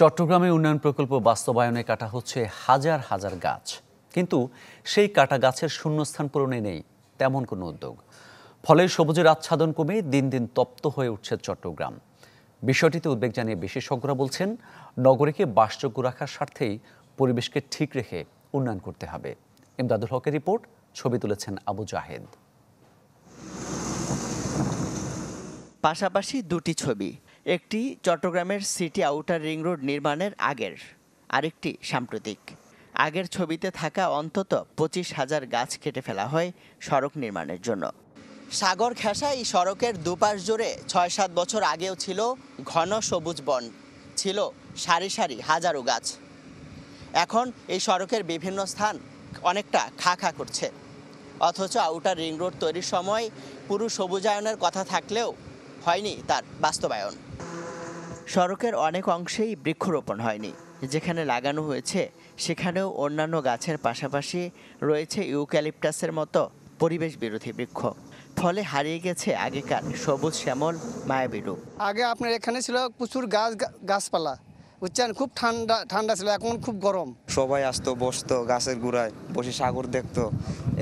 চট্টগ্রামে উন্নয়ন প্রকল্প বাস্তবায়নে কাটা হচ্ছে হাজার হাজার গাছ কিন্তু সেই কাটা গাছের শূন্যস্থান পূরণে নেই তেমন কোনো উদ্যোগ ফলে সবুজের আচ্ছাদন কমে দিন দিন তপ্ত হয়ে উঠছে চট্টগ্রাম বিষয়টিতে উদ্বেগ জানিয়ে বিশেষজ্ঞরা বলছেন নগরীকে বাসযোগ্য রাখার স্বার্থেই পরিবেশকে ঠিক রেখে উন্নয়ন করতে হবে ইমদাদুল হকের রিপোর্ট ছবি তুলেছেন আবু জাহেদ পাশাপাশি দুটি ছবি একটি চট্টগ্রামের সিটি আউটার রিং রোড নির্মাণের আগের আরেকটি সাম্প্রতিক আগের ছবিতে থাকা অন্তত পঁচিশ হাজার গাছ কেটে ফেলা হয় সড়ক নির্মাণের জন্য সাগর খেসা এই সড়কের দুপাশ জুড়ে ছয় সাত বছর আগেও ছিল ঘন সবুজ বন ছিল সারি সারি হাজারো গাছ এখন এই সড়কের বিভিন্ন স্থান অনেকটা খা খা করছে অথচ আউটার রিং রোড তৈরির সময় পুরো সবুজায়নের কথা থাকলেও হয়নি তার বাস্তবায়ন সড়কের অনেক অংশেই বৃক্ষরোপণ হয়নি যেখানে লাগানো হয়েছে সেখানেও অন্যান্য গাছের পাশাপাশি রয়েছে ইউক্যালিপটাসের মতো পরিবেশ বিরোধী বৃক্ষ ফলে হারিয়ে গেছে আগেকার সবুজ শ্যামল মায়াবিরূপ আগে আপনার এখানে ছিল প্রচুর গাছ গাছপালা বুঝছেন খুব ঠান্ডা ঠান্ডা ছিল এখন খুব গরম সবাই আসতো বসতো গাছের গুড়ায় বসে সাগর দেখতো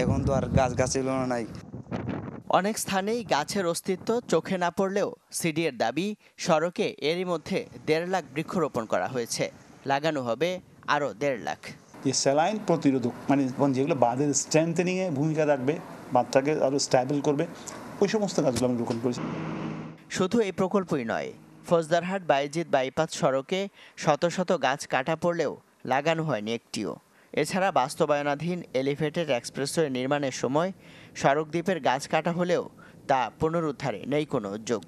এখন তো আর গাছ না নাই অনেক স্থানেই গাছের অস্তিত্ব চোখে না পড়লেও সিডিএর দাবি সড়কে এরই মধ্যে দেড় লাখ বৃক্ষরোপণ করা হয়েছে লাগানো হবে আরও দেড় লাখ যে স্যালাইন প্রতিরোধক মানে যেগুলো বাঁধের স্ট্রেংথেনিংয়ে ভূমিকা রাখবে বাঁধটাকে আরও স্ট্যাবল করবে ওই সমস্ত কাজগুলো আমি রোপণ করেছি শুধু এই প্রকল্পই নয় ফৌজদারহাট বাইজিৎ বাইপাস সড়কে শত শত গাছ কাটা পড়লেও লাগানো হয়নি একটিও এছাড়া বাস্তবায়নাধীন এলিভেটেড এক্সপ্রেসওয়ে নির্মাণের সময় সড়কদ্বীপের গাছ কাটা হলেও তা পুনরুদ্ধারে নেই কোনো উদ্যোগ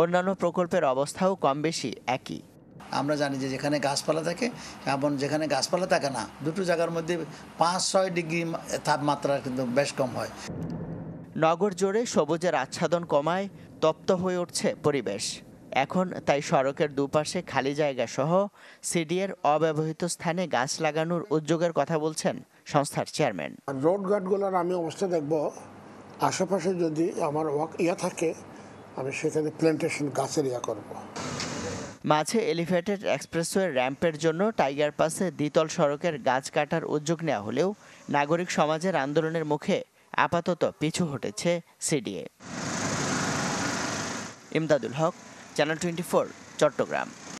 অন্যান্য প্রকল্পের অবস্থাও কম বেশি একই আমরা জানি যে যেখানে গাছপালা থাকে এবং যেখানে গাছপালা থাকে না দুটো জায়গার মধ্যে পাঁচ ছয় ডিগ্রি তাপমাত্রা কিন্তু বেশ কম হয় নগর জোরে সবুজের আচ্ছাদন কমায় তপ্ত হয়ে উঠছে পরিবেশ এখন তাই সড়কের দুপাশে খালি জায়গা সহ সিডিএর অব্যবহৃত স্থানে গাছ লাগানোর উদ্যোগের কথা বলছেন সংস্থার চেয়ারম্যান রোড গার্ডগুলোর আমি অবস্থা দেখব আশেপাশে যদি আমার ওয়াক ইয়া থাকে আমি সেখানে প্ল্যান্টেশন গাছের ইয়া করব মাঝে এলিভেটেড এক্সপ্রেসওয়ে র্যাম্পের জন্য টাইগার পাসে দ্বিতল সড়কের গাছ কাটার উদ্যোগ নেওয়া হলেও নাগরিক সমাজের আন্দোলনের মুখে আপাতত পিছু হটেছে CDA Imdadul Haque channel twenty Chittagong